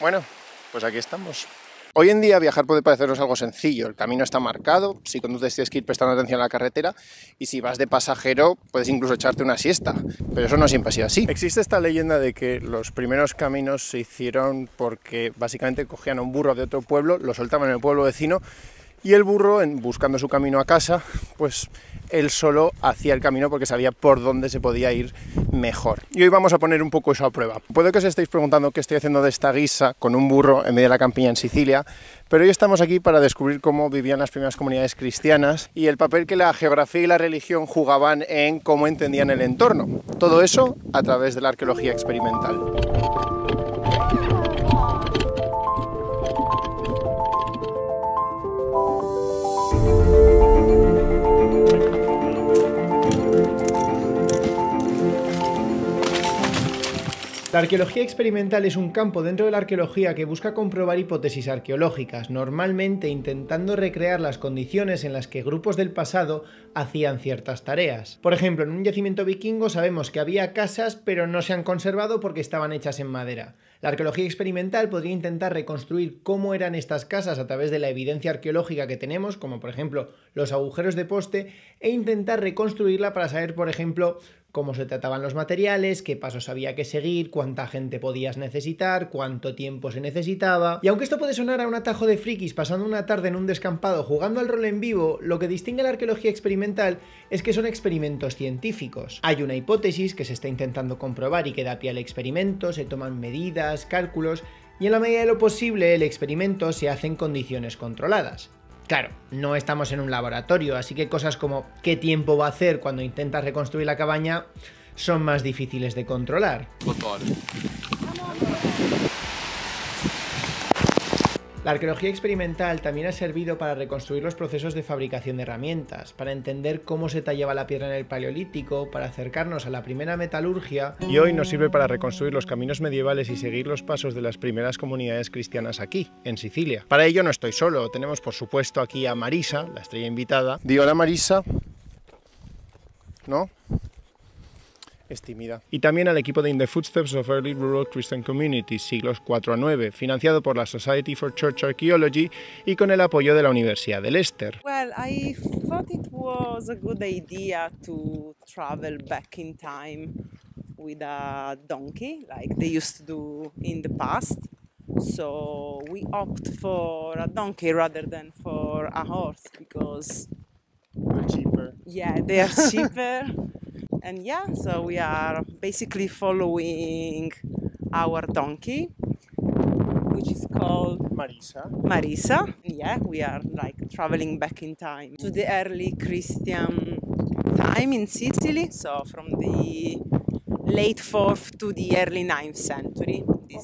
Bueno, pues aquí estamos. Hoy en día viajar puede pareceros algo sencillo, el camino está marcado, si conduces tienes que ir prestando atención a la carretera y si vas de pasajero puedes incluso echarte una siesta, pero eso no siempre ha sido así. Existe esta leyenda de que los primeros caminos se hicieron porque básicamente cogían un burro de otro pueblo, lo soltaban en el pueblo vecino y el burro, en, buscando su camino a casa, pues él solo hacía el camino porque sabía por dónde se podía ir mejor. Y hoy vamos a poner un poco eso a prueba. Puede que os estéis preguntando qué estoy haciendo de esta guisa con un burro en medio de la campiña en Sicilia, pero hoy estamos aquí para descubrir cómo vivían las primeras comunidades cristianas y el papel que la geografía y la religión jugaban en cómo entendían el entorno. Todo eso a través de la arqueología experimental. La arqueología experimental es un campo dentro de la arqueología que busca comprobar hipótesis arqueológicas, normalmente intentando recrear las condiciones en las que grupos del pasado hacían ciertas tareas. Por ejemplo, en un yacimiento vikingo sabemos que había casas pero no se han conservado porque estaban hechas en madera. La arqueología experimental podría intentar reconstruir cómo eran estas casas a través de la evidencia arqueológica que tenemos, como por ejemplo los agujeros de poste, e intentar reconstruirla para saber, por ejemplo, cómo se trataban los materiales, qué pasos había que seguir, cuánta gente podías necesitar, cuánto tiempo se necesitaba. Y aunque esto puede sonar a un atajo de frikis pasando una tarde en un descampado jugando al rol en vivo, lo que distingue la arqueología experimental es que son experimentos científicos. Hay una hipótesis que se está intentando comprobar y que da pie al experimento, se toman medidas, cálculos y en la medida de lo posible el experimento se hace en condiciones controladas. Claro, no estamos en un laboratorio, así que cosas como qué tiempo va a hacer cuando intentas reconstruir la cabaña son más difíciles de controlar. La arqueología experimental también ha servido para reconstruir los procesos de fabricación de herramientas, para entender cómo se tallaba la piedra en el Paleolítico, para acercarnos a la primera metalurgia y hoy nos sirve para reconstruir los caminos medievales y seguir los pasos de las primeras comunidades cristianas aquí, en Sicilia. Para ello no estoy solo, tenemos por supuesto aquí a Marisa, la estrella invitada. Di hola Marisa. ¿No? es Y también al equipo de In the Footsteps of Early Rural Christian Communities, siglos 4 a 9, financiado por la Society for Church Archaeology y con el apoyo de la Universidad de Leicester. Well, I thought it was a good idea to travel back in time with a donkey, like they used to do in the past. So we opt for a donkey rather than for a horse because they're cheaper. Yeah, they are cheaper. and yeah so we are basically following our donkey which is called Marisa. Marisa. Yeah, we are like traveling back in time to the early Christian time in Sicily, so from the late 4th to the early 9th century. Uh,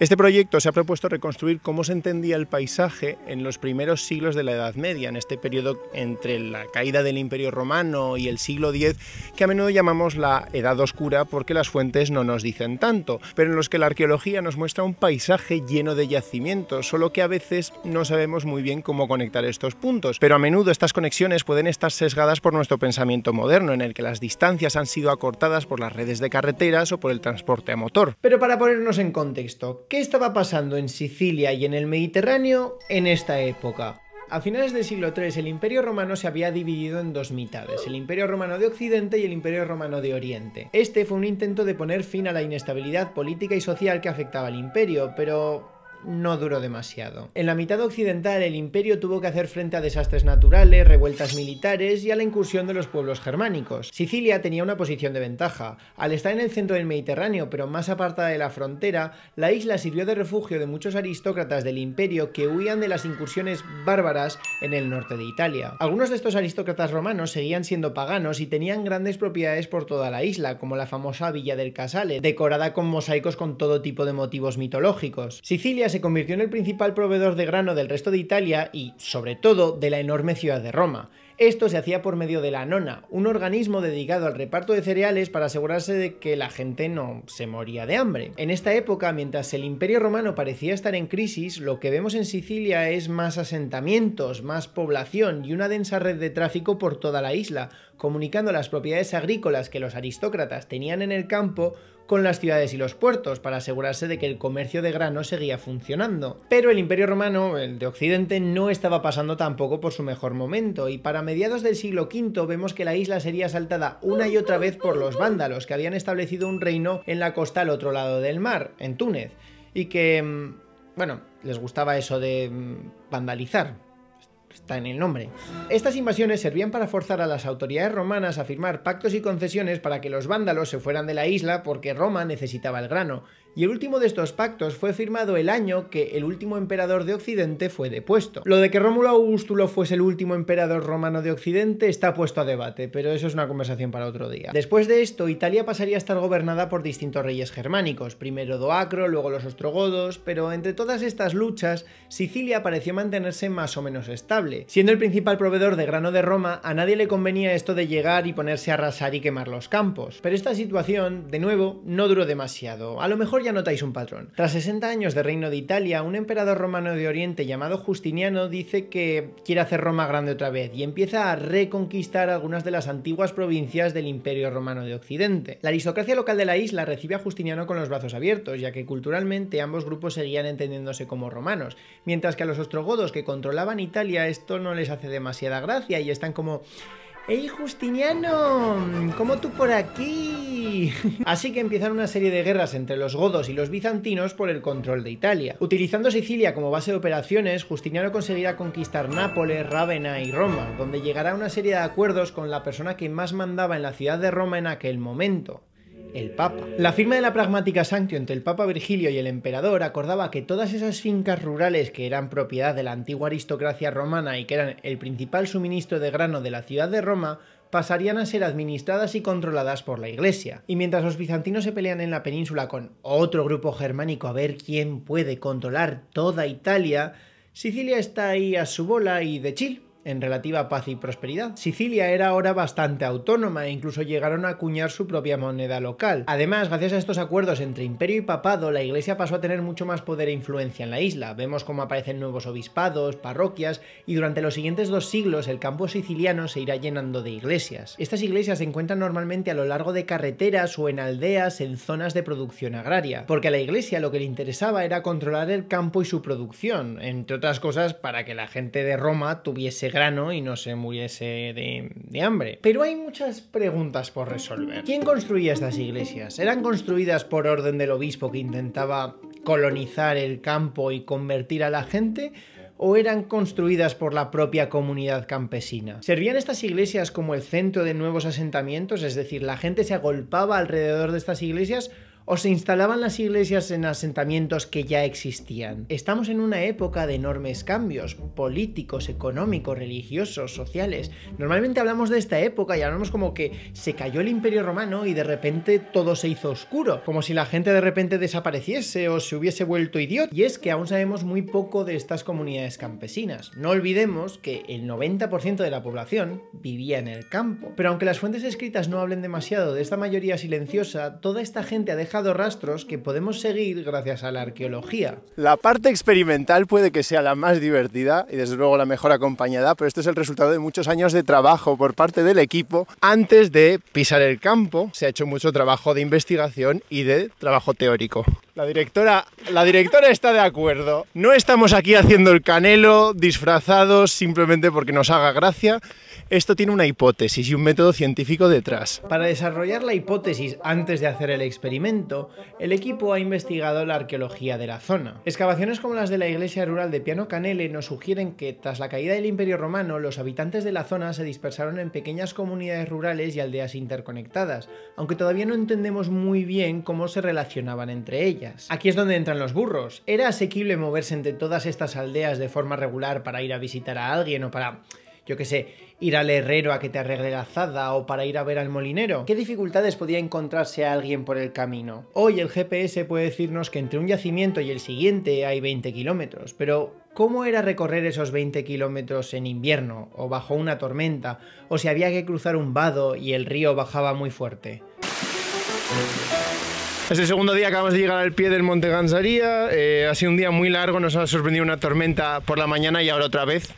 este proyecto se ha propuesto reconstruir cómo se entendía el paisaje en los primeros siglos de la Edad Media, en este periodo entre la caída del Imperio Romano y el siglo X, que a menudo llamamos la Edad Oscura porque las fuentes no nos dicen tanto, pero en los que la arqueología nos muestra un paisaje lleno de yacimientos, solo que a veces no sabemos muy bien cómo conectar estos puntos, pero a menudo estas conexiones pueden estar sesgadas por nuestro pensamiento moderno, en el que las distancias han sido acortadas por las redes de carreteras o por el transporte a motor. Pero para ponernos en contexto, ¿qué estaba pasando en Sicilia y en el Mediterráneo en esta época? A finales del siglo III el Imperio Romano se había dividido en dos mitades, el Imperio Romano de Occidente y el Imperio Romano de Oriente. Este fue un intento de poner fin a la inestabilidad política y social que afectaba al imperio, pero no duró demasiado. En la mitad occidental el imperio tuvo que hacer frente a desastres naturales, revueltas militares y a la incursión de los pueblos germánicos. Sicilia tenía una posición de ventaja. Al estar en el centro del Mediterráneo pero más apartada de la frontera, la isla sirvió de refugio de muchos aristócratas del imperio que huían de las incursiones bárbaras en el norte de Italia. Algunos de estos aristócratas romanos seguían siendo paganos y tenían grandes propiedades por toda la isla, como la famosa Villa del Casale, decorada con mosaicos con todo tipo de motivos mitológicos. Sicilia se convirtió en el principal proveedor de grano del resto de Italia y, sobre todo, de la enorme ciudad de Roma. Esto se hacía por medio de la nona, un organismo dedicado al reparto de cereales para asegurarse de que la gente no se moría de hambre. En esta época, mientras el imperio romano parecía estar en crisis, lo que vemos en Sicilia es más asentamientos, más población y una densa red de tráfico por toda la isla, comunicando las propiedades agrícolas que los aristócratas tenían en el campo con las ciudades y los puertos para asegurarse de que el comercio de grano seguía funcionando. Pero el Imperio Romano, el de Occidente, no estaba pasando tampoco por su mejor momento, y para mediados del siglo V vemos que la isla sería asaltada una y otra vez por los vándalos, que habían establecido un reino en la costa al otro lado del mar, en Túnez, y que... Mm, bueno, les gustaba eso de mm, vandalizar, Está en el nombre. Estas invasiones servían para forzar a las autoridades romanas a firmar pactos y concesiones para que los vándalos se fueran de la isla porque Roma necesitaba el grano, y el último de estos pactos fue firmado el año que el último emperador de Occidente fue depuesto. Lo de que Rómulo Augustulo fuese el último emperador romano de Occidente está puesto a debate, pero eso es una conversación para otro día. Después de esto, Italia pasaría a estar gobernada por distintos reyes germánicos, primero Doacro, luego los ostrogodos, pero entre todas estas luchas, Sicilia pareció mantenerse más o menos estable. Siendo el principal proveedor de grano de Roma, a nadie le convenía esto de llegar y ponerse a arrasar y quemar los campos. Pero esta situación, de nuevo, no duró demasiado. A lo mejor ya notáis un patrón. Tras 60 años de reino de Italia, un emperador romano de Oriente llamado Justiniano dice que quiere hacer Roma grande otra vez y empieza a reconquistar algunas de las antiguas provincias del Imperio Romano de Occidente. La aristocracia local de la isla recibe a Justiniano con los brazos abiertos, ya que culturalmente ambos grupos seguían entendiéndose como romanos, mientras que a los ostrogodos que controlaban Italia esto no les hace demasiada gracia y están como... ¡Hey Justiniano! ¿Cómo tú por aquí? Así que empiezan una serie de guerras entre los godos y los bizantinos por el control de Italia. Utilizando Sicilia como base de operaciones, Justiniano conseguirá conquistar Nápoles, Rávena y Roma, donde llegará a una serie de acuerdos con la persona que más mandaba en la ciudad de Roma en aquel momento el Papa. La firma de la Pragmática Sanctio entre el Papa Virgilio y el emperador acordaba que todas esas fincas rurales que eran propiedad de la antigua aristocracia romana y que eran el principal suministro de grano de la ciudad de Roma pasarían a ser administradas y controladas por la Iglesia. Y mientras los bizantinos se pelean en la península con otro grupo germánico a ver quién puede controlar toda Italia, Sicilia está ahí a su bola y de Chile en relativa paz y prosperidad. Sicilia era ahora bastante autónoma e incluso llegaron a acuñar su propia moneda local. Además, gracias a estos acuerdos entre imperio y papado, la iglesia pasó a tener mucho más poder e influencia en la isla. Vemos cómo aparecen nuevos obispados, parroquias y durante los siguientes dos siglos el campo siciliano se irá llenando de iglesias. Estas iglesias se encuentran normalmente a lo largo de carreteras o en aldeas en zonas de producción agraria, porque a la iglesia lo que le interesaba era controlar el campo y su producción, entre otras cosas para que la gente de Roma tuviese grano y no se muriese de, hambre. Pero hay muchas preguntas por resolver. ¿Quién construía estas iglesias? ¿Eran construidas por orden del obispo que intentaba colonizar el campo y convertir a la gente? ¿O eran construidas por la propia comunidad campesina? ¿Servían estas iglesias como el centro de nuevos asentamientos? Es decir, ¿la gente se agolpaba alrededor de estas iglesias? o se instalaban las iglesias en asentamientos que ya existían. Estamos en una época de enormes cambios políticos, económicos, religiosos, sociales. Normalmente hablamos de esta época y hablamos como que se cayó el imperio romano y de repente todo se hizo oscuro, como si la gente de repente desapareciese o se hubiese vuelto idiota. Y es que aún sabemos muy poco de estas comunidades campesinas. No olvidemos que el 90% de la población vivía en el campo. Pero aunque las fuentes escritas no hablen demasiado de esta mayoría silenciosa, toda esta gente ha dejado rastros que podemos seguir gracias a la arqueología. La parte experimental puede que sea la más divertida y desde luego la mejor acompañada, pero esto es el resultado de muchos años de trabajo por parte del equipo. Antes de pisar el campo se ha hecho mucho trabajo de investigación y de trabajo teórico. La directora, la directora está de acuerdo. No estamos aquí haciendo el canelo disfrazados simplemente porque nos haga gracia. Esto tiene una hipótesis y un método científico detrás. Para desarrollar la hipótesis antes de hacer el experimento, el equipo ha investigado la arqueología de la zona. Excavaciones como las de la iglesia rural de Piano Canele nos sugieren que tras la caída del Imperio Romano, los habitantes de la zona se dispersaron en pequeñas comunidades rurales y aldeas interconectadas, aunque todavía no entendemos muy bien cómo se relacionaban entre ellas. Aquí es donde entran los burros. ¿Era asequible moverse entre todas estas aldeas de forma regular para ir a visitar a alguien o para yo qué sé, ir al herrero a que te arregle la azada o para ir a ver al molinero? ¿Qué dificultades podía encontrarse a alguien por el camino? Hoy el GPS puede decirnos que entre un yacimiento y el siguiente hay 20 kilómetros, pero ¿cómo era recorrer esos 20 kilómetros en invierno o bajo una tormenta o si había que cruzar un vado y el río bajaba muy fuerte? Es el segundo día que acabamos de llegar al pie del Monte Gansaría. Eh, ha sido un día muy largo, nos ha sorprendido una tormenta por la mañana y ahora otra vez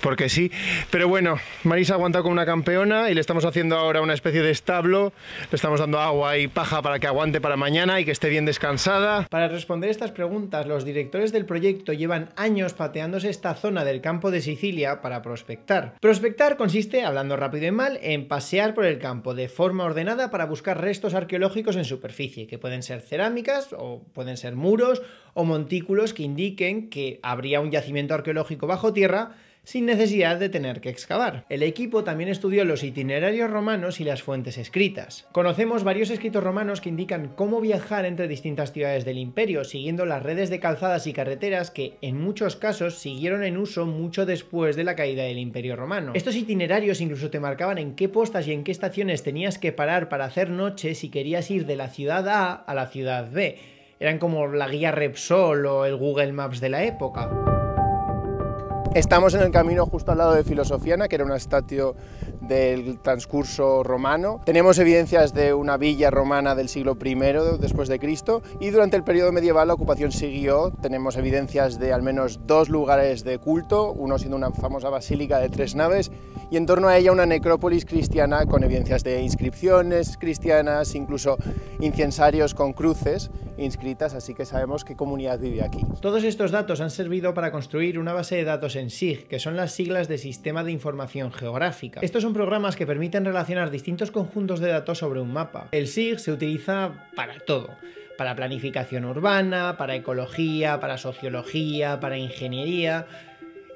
porque sí. Pero bueno, Marisa aguanta con una campeona y le estamos haciendo ahora una especie de establo. Le estamos dando agua y paja para que aguante para mañana y que esté bien descansada. Para responder estas preguntas, los directores del proyecto llevan años pateándose esta zona del campo de Sicilia para prospectar. Prospectar consiste, hablando rápido y mal, en pasear por el campo de forma ordenada para buscar restos arqueológicos en superficie, que pueden ser cerámicas o pueden ser muros o montículos que indiquen que habría un yacimiento arqueológico bajo tierra sin necesidad de tener que excavar. El equipo también estudió los itinerarios romanos y las fuentes escritas. Conocemos varios escritos romanos que indican cómo viajar entre distintas ciudades del imperio, siguiendo las redes de calzadas y carreteras que, en muchos casos, siguieron en uso mucho después de la caída del imperio romano. Estos itinerarios incluso te marcaban en qué postas y en qué estaciones tenías que parar para hacer noche si querías ir de la ciudad A a la ciudad B, eran como la guía Repsol o el Google Maps de la época. Estamos en el camino justo al lado de Filosofiana, que era una estatua del transcurso romano. Tenemos evidencias de una villa romana del siglo I después de Cristo y durante el periodo medieval la ocupación siguió. Tenemos evidencias de al menos dos lugares de culto, uno siendo una famosa basílica de tres naves y en torno a ella una necrópolis cristiana con evidencias de inscripciones cristianas, incluso incensarios con cruces inscritas, así que sabemos qué comunidad vive aquí. Todos estos datos han servido para construir una base de datos en SIG, que son las siglas de Sistema de Información Geográfica. Estos son programas que permiten relacionar distintos conjuntos de datos sobre un mapa. El SIG se utiliza para todo para planificación urbana, para ecología, para sociología, para ingeniería,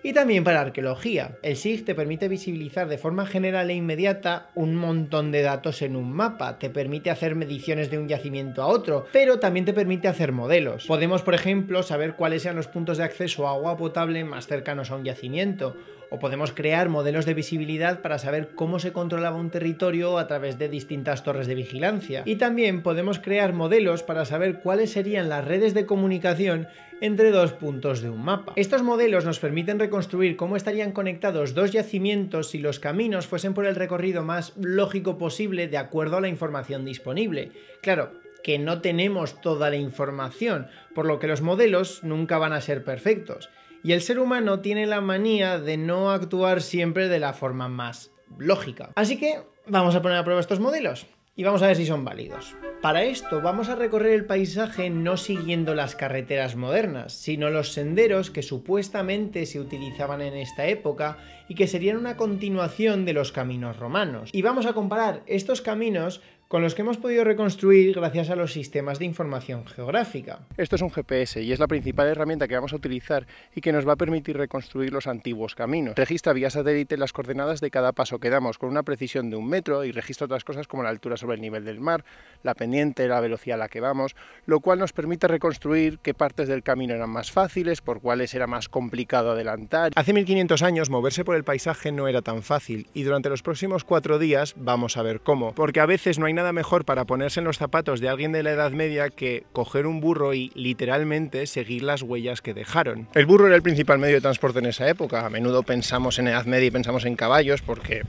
y también para arqueología. El SIG te permite visibilizar de forma general e inmediata un montón de datos en un mapa, te permite hacer mediciones de un yacimiento a otro, pero también te permite hacer modelos. Podemos, por ejemplo, saber cuáles sean los puntos de acceso a agua potable más cercanos a un yacimiento, o podemos crear modelos de visibilidad para saber cómo se controlaba un territorio a través de distintas torres de vigilancia. Y también podemos crear modelos para saber cuáles serían las redes de comunicación entre dos puntos de un mapa. Estos modelos nos permiten reconstruir cómo estarían conectados dos yacimientos si los caminos fuesen por el recorrido más lógico posible de acuerdo a la información disponible. Claro, que no tenemos toda la información, por lo que los modelos nunca van a ser perfectos. Y el ser humano tiene la manía de no actuar siempre de la forma más lógica. Así que vamos a poner a prueba estos modelos y vamos a ver si son válidos. Para esto vamos a recorrer el paisaje no siguiendo las carreteras modernas, sino los senderos que supuestamente se utilizaban en esta época y que serían una continuación de los caminos romanos. Y vamos a comparar estos caminos con los que hemos podido reconstruir gracias a los sistemas de información geográfica. Esto es un GPS y es la principal herramienta que vamos a utilizar y que nos va a permitir reconstruir los antiguos caminos. Registra vía satélite las coordenadas de cada paso que damos con una precisión de un metro y registra otras cosas como la altura sobre el nivel del mar, la pendiente, la velocidad a la que vamos, lo cual nos permite reconstruir qué partes del camino eran más fáciles, por cuáles era más complicado adelantar. Hace 1500 años moverse por el paisaje no era tan fácil y durante los próximos cuatro días vamos a ver cómo, porque a veces no hay nada mejor para ponerse en los zapatos de alguien de la Edad Media que coger un burro y literalmente seguir las huellas que dejaron. El burro era el principal medio de transporte en esa época. A menudo pensamos en Edad Media y pensamos en caballos porque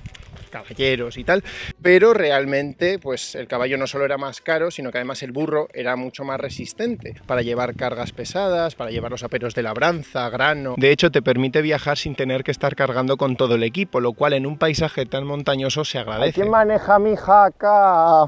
caballeros y tal, pero realmente pues el caballo no solo era más caro, sino que además el burro era mucho más resistente para llevar cargas pesadas, para llevar los aperos de labranza, grano. De hecho, te permite viajar sin tener que estar cargando con todo el equipo, lo cual en un paisaje tan montañoso se agradece. ¿Quién maneja mi jaca?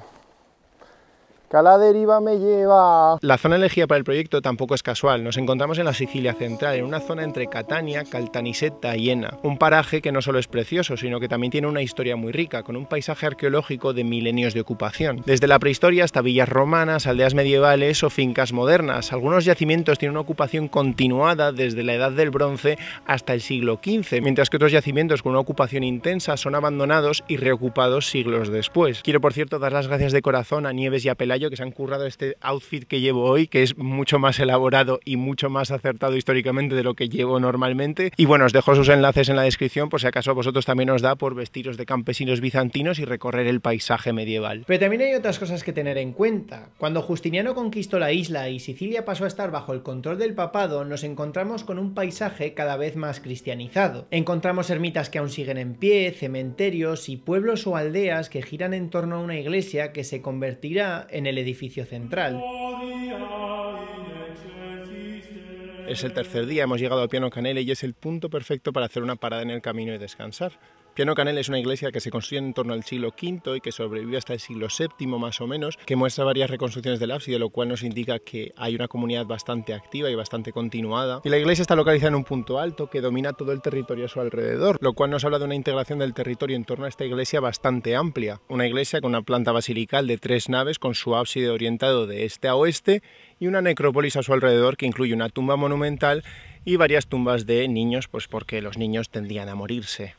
que la deriva me lleva. La zona elegida para el proyecto tampoco es casual. Nos encontramos en la Sicilia central, en una zona entre Catania, caltaniseta y Ena. Un paraje que no solo es precioso, sino que también tiene una historia muy rica, con un paisaje arqueológico de milenios de ocupación. Desde la prehistoria hasta villas romanas, aldeas medievales o fincas modernas. Algunos yacimientos tienen una ocupación continuada desde la Edad del Bronce hasta el siglo XV, mientras que otros yacimientos con una ocupación intensa son abandonados y reocupados siglos después. Quiero, por cierto, dar las gracias de corazón a Nieves y a Pelaya que se han currado este outfit que llevo hoy, que es mucho más elaborado y mucho más acertado históricamente de lo que llevo normalmente. Y bueno, os dejo sus enlaces en la descripción por si acaso a vosotros también os da por vestiros de campesinos bizantinos y recorrer el paisaje medieval. Pero también hay otras cosas que tener en cuenta. Cuando Justiniano conquistó la isla y Sicilia pasó a estar bajo el control del papado, nos encontramos con un paisaje cada vez más cristianizado. Encontramos ermitas que aún siguen en pie, cementerios y pueblos o aldeas que giran en torno a una iglesia que se convertirá en el edificio central. Es el tercer día, hemos llegado a Piano Canele y es el punto perfecto para hacer una parada en el camino y descansar. Piano Canel es una iglesia que se construye en torno al siglo V y que sobrevive hasta el siglo VII más o menos, que muestra varias reconstrucciones del ábside, lo cual nos indica que hay una comunidad bastante activa y bastante continuada. Y la iglesia está localizada en un punto alto que domina todo el territorio a su alrededor, lo cual nos habla de una integración del territorio en torno a esta iglesia bastante amplia. Una iglesia con una planta basilical de tres naves con su ábside orientado de este a oeste y una necrópolis a su alrededor que incluye una tumba monumental y varias tumbas de niños, pues porque los niños tendían a morirse.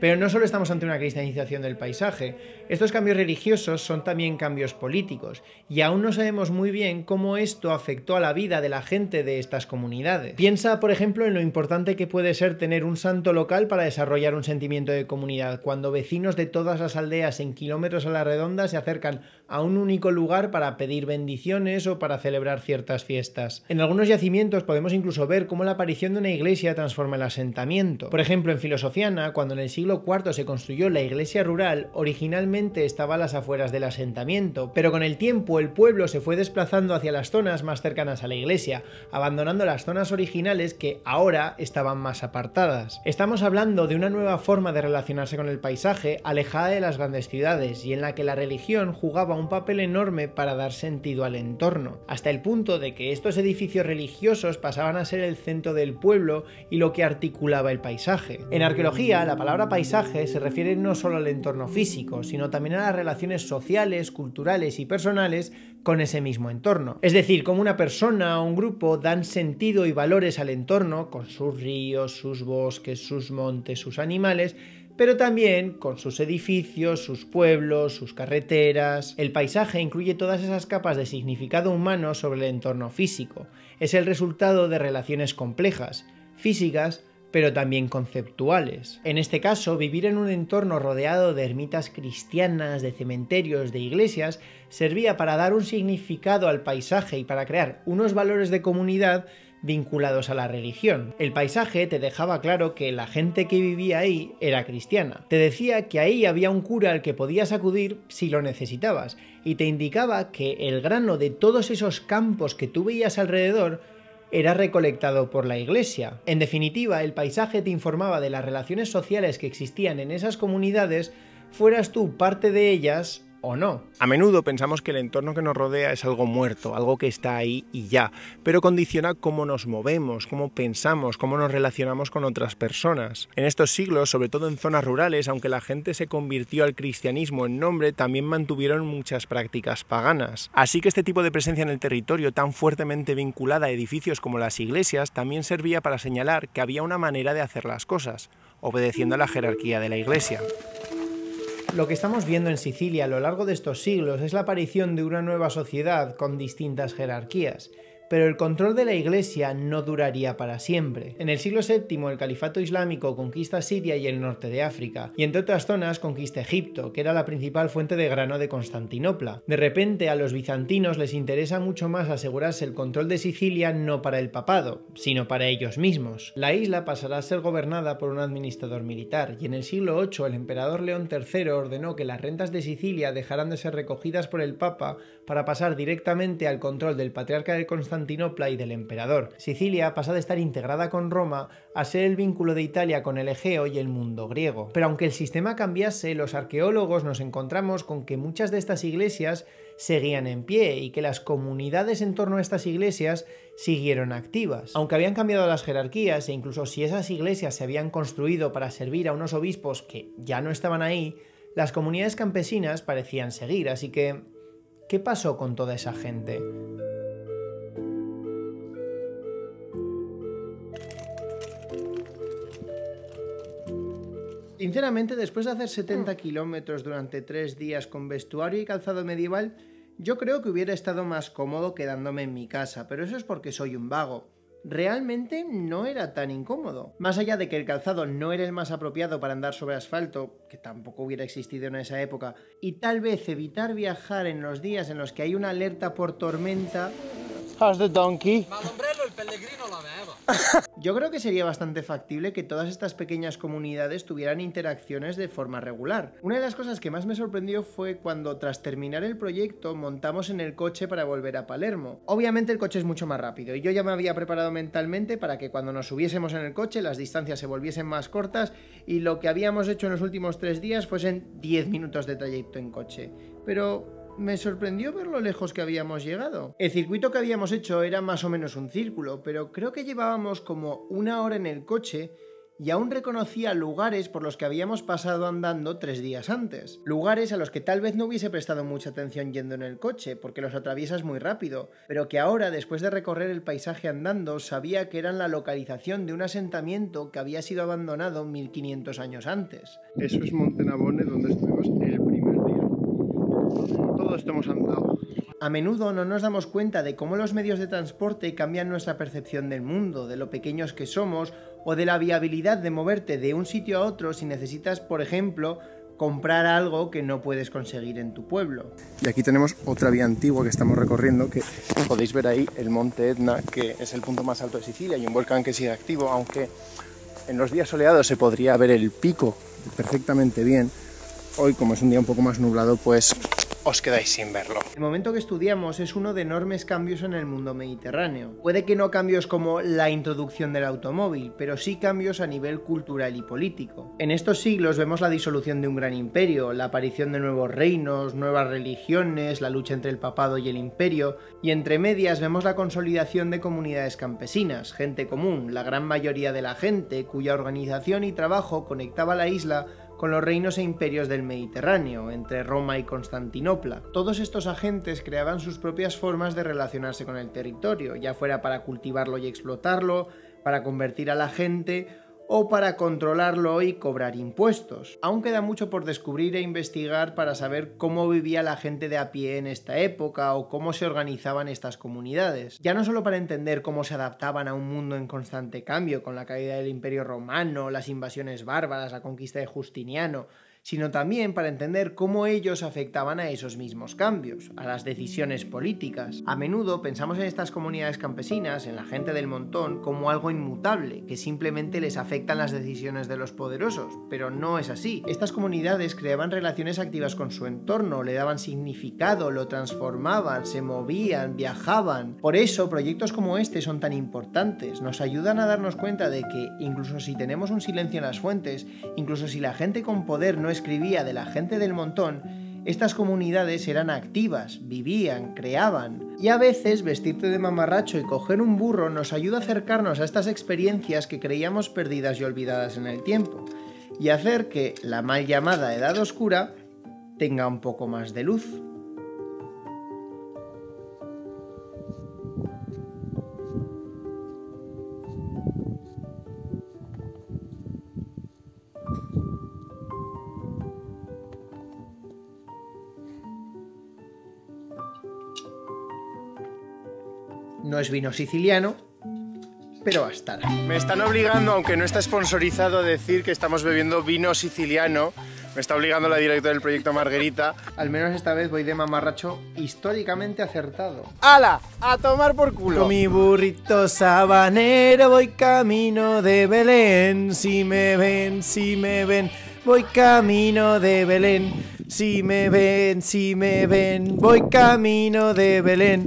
Pero no solo estamos ante una cristianización del paisaje, estos cambios religiosos son también cambios políticos, y aún no sabemos muy bien cómo esto afectó a la vida de la gente de estas comunidades. Piensa, por ejemplo, en lo importante que puede ser tener un santo local para desarrollar un sentimiento de comunidad, cuando vecinos de todas las aldeas en kilómetros a la redonda se acercan a un único lugar para pedir bendiciones o para celebrar ciertas fiestas. En algunos yacimientos podemos incluso ver cómo la aparición de una iglesia transforma el asentamiento. Por ejemplo, en Filosofiana, cuando en el siglo IV se construyó la iglesia rural, originalmente estaba a las afueras del asentamiento, pero con el tiempo el pueblo se fue desplazando hacia las zonas más cercanas a la iglesia, abandonando las zonas originales que ahora estaban más apartadas. Estamos hablando de una nueva forma de relacionarse con el paisaje, alejada de las grandes ciudades, y en la que la religión jugaba un papel enorme para dar sentido al entorno, hasta el punto de que estos edificios religiosos pasaban a ser el centro del pueblo y lo que articulaba el paisaje. En arqueología, la palabra paisaje se refiere no solo al entorno físico, sino también a las relaciones sociales, culturales y personales con ese mismo entorno. Es decir, cómo una persona o un grupo dan sentido y valores al entorno, con sus ríos, sus bosques, sus montes, sus animales, pero también con sus edificios, sus pueblos, sus carreteras. El paisaje incluye todas esas capas de significado humano sobre el entorno físico. Es el resultado de relaciones complejas, físicas, pero también conceptuales. En este caso, vivir en un entorno rodeado de ermitas cristianas, de cementerios, de iglesias, servía para dar un significado al paisaje y para crear unos valores de comunidad vinculados a la religión. El paisaje te dejaba claro que la gente que vivía ahí era cristiana. Te decía que ahí había un cura al que podías acudir si lo necesitabas y te indicaba que el grano de todos esos campos que tú veías alrededor era recolectado por la iglesia. En definitiva, el paisaje te informaba de las relaciones sociales que existían en esas comunidades, fueras tú parte de ellas o no. A menudo pensamos que el entorno que nos rodea es algo muerto, algo que está ahí y ya, pero condiciona cómo nos movemos, cómo pensamos, cómo nos relacionamos con otras personas. En estos siglos, sobre todo en zonas rurales, aunque la gente se convirtió al cristianismo en nombre, también mantuvieron muchas prácticas paganas. Así que este tipo de presencia en el territorio, tan fuertemente vinculada a edificios como las iglesias, también servía para señalar que había una manera de hacer las cosas, obedeciendo a la jerarquía de la iglesia. Lo que estamos viendo en Sicilia a lo largo de estos siglos es la aparición de una nueva sociedad con distintas jerarquías pero el control de la iglesia no duraría para siempre. En el siglo VII el califato islámico conquista Siria y el norte de África, y entre otras zonas conquista Egipto, que era la principal fuente de grano de Constantinopla. De repente a los bizantinos les interesa mucho más asegurarse el control de Sicilia no para el papado, sino para ellos mismos. La isla pasará a ser gobernada por un administrador militar, y en el siglo VIII el emperador León III ordenó que las rentas de Sicilia dejaran de ser recogidas por el papa para pasar directamente al control del patriarca de Constantinopla Constantinopla y del emperador. Sicilia pasa de estar integrada con Roma a ser el vínculo de Italia con el Egeo y el mundo griego. Pero aunque el sistema cambiase, los arqueólogos nos encontramos con que muchas de estas iglesias seguían en pie y que las comunidades en torno a estas iglesias siguieron activas. Aunque habían cambiado las jerarquías e incluso si esas iglesias se habían construido para servir a unos obispos que ya no estaban ahí, las comunidades campesinas parecían seguir, así que... ¿Qué pasó con toda esa gente? Sinceramente, después de hacer 70 mm. kilómetros durante tres días con vestuario y calzado medieval, yo creo que hubiera estado más cómodo quedándome en mi casa, pero eso es porque soy un vago. Realmente no era tan incómodo. Más allá de que el calzado no era el más apropiado para andar sobre asfalto, que tampoco hubiera existido en esa época, y tal vez evitar viajar en los días en los que hay una alerta por tormenta... ¿Has de donkey? Yo creo que sería bastante factible que todas estas pequeñas comunidades tuvieran interacciones de forma regular. Una de las cosas que más me sorprendió fue cuando tras terminar el proyecto montamos en el coche para volver a Palermo. Obviamente el coche es mucho más rápido y yo ya me había preparado mentalmente para que cuando nos subiésemos en el coche las distancias se volviesen más cortas y lo que habíamos hecho en los últimos tres días fuesen 10 minutos de trayecto en coche. Pero me sorprendió ver lo lejos que habíamos llegado. El circuito que habíamos hecho era más o menos un círculo, pero creo que llevábamos como una hora en el coche y aún reconocía lugares por los que habíamos pasado andando tres días antes. Lugares a los que tal vez no hubiese prestado mucha atención yendo en el coche, porque los atraviesas muy rápido, pero que ahora, después de recorrer el paisaje andando, sabía que eran la localización de un asentamiento que había sido abandonado 1500 años antes. Eso es Montenabone, donde estuvimos el primer a menudo no nos damos cuenta de cómo los medios de transporte cambian nuestra percepción del mundo, de lo pequeños que somos o de la viabilidad de moverte de un sitio a otro si necesitas, por ejemplo, comprar algo que no puedes conseguir en tu pueblo. Y aquí tenemos otra vía antigua que estamos recorriendo, que podéis ver ahí el monte Etna, que es el punto más alto de Sicilia y un volcán que sigue activo, aunque en los días soleados se podría ver el pico perfectamente bien. Hoy, como es un día un poco más nublado, pues os quedáis sin verlo. El momento que estudiamos es uno de enormes cambios en el mundo mediterráneo. Puede que no cambios como la introducción del automóvil, pero sí cambios a nivel cultural y político. En estos siglos vemos la disolución de un gran imperio, la aparición de nuevos reinos, nuevas religiones, la lucha entre el papado y el imperio, y entre medias vemos la consolidación de comunidades campesinas, gente común, la gran mayoría de la gente cuya organización y trabajo conectaba la isla con los reinos e imperios del Mediterráneo, entre Roma y Constantinopla. Todos estos agentes creaban sus propias formas de relacionarse con el territorio, ya fuera para cultivarlo y explotarlo, para convertir a la gente o para controlarlo y cobrar impuestos. Aún queda mucho por descubrir e investigar para saber cómo vivía la gente de a pie en esta época o cómo se organizaban estas comunidades. Ya no solo para entender cómo se adaptaban a un mundo en constante cambio con la caída del Imperio Romano, las invasiones bárbaras, la conquista de Justiniano, sino también para entender cómo ellos afectaban a esos mismos cambios, a las decisiones políticas. A menudo pensamos en estas comunidades campesinas, en la gente del montón, como algo inmutable, que simplemente les afectan las decisiones de los poderosos, pero no es así. Estas comunidades creaban relaciones activas con su entorno, le daban significado, lo transformaban, se movían, viajaban. Por eso proyectos como este son tan importantes, nos ayudan a darnos cuenta de que incluso si tenemos un silencio en las fuentes, incluso si la gente con poder no es escribía de la gente del montón, estas comunidades eran activas, vivían, creaban. Y a veces vestirte de mamarracho y coger un burro nos ayuda a acercarnos a estas experiencias que creíamos perdidas y olvidadas en el tiempo, y hacer que la mal llamada Edad Oscura tenga un poco más de luz. No es vino siciliano, pero bastará. Me están obligando, aunque no está sponsorizado, a decir que estamos bebiendo vino siciliano. Me está obligando la directora del proyecto Margarita. Al menos esta vez voy de mamarracho históricamente acertado. ¡Hala! ¡A tomar por culo! Con mi burrito sabanero voy camino de Belén. Si me ven, si me ven, voy camino de Belén. Si me ven, si me ven, voy camino de Belén.